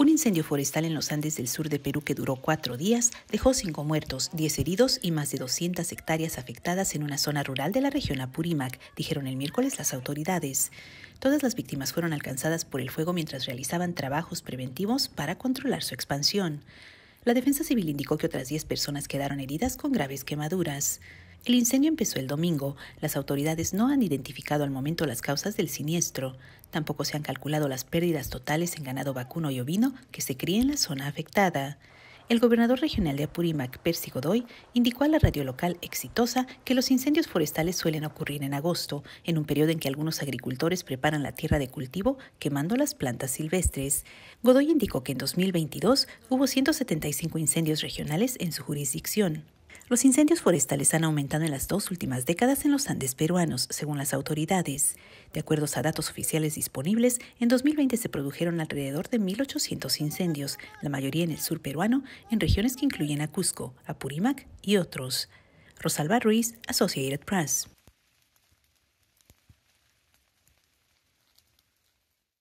Un incendio forestal en los Andes del sur de Perú que duró cuatro días dejó cinco muertos, diez heridos y más de 200 hectáreas afectadas en una zona rural de la región Apurímac, dijeron el miércoles las autoridades. Todas las víctimas fueron alcanzadas por el fuego mientras realizaban trabajos preventivos para controlar su expansión. La Defensa Civil indicó que otras 10 personas quedaron heridas con graves quemaduras. El incendio empezó el domingo. Las autoridades no han identificado al momento las causas del siniestro. Tampoco se han calculado las pérdidas totales en ganado vacuno y ovino que se cría en la zona afectada. El gobernador regional de Apurímac, Percy Godoy, indicó a la radio local exitosa que los incendios forestales suelen ocurrir en agosto, en un periodo en que algunos agricultores preparan la tierra de cultivo quemando las plantas silvestres. Godoy indicó que en 2022 hubo 175 incendios regionales en su jurisdicción. Los incendios forestales han aumentado en las dos últimas décadas en los Andes peruanos, según las autoridades. De acuerdo a datos oficiales disponibles, en 2020 se produjeron alrededor de 1.800 incendios, la mayoría en el sur peruano, en regiones que incluyen a Cusco, Apurímac y otros. Rosalba Ruiz, Associated Press.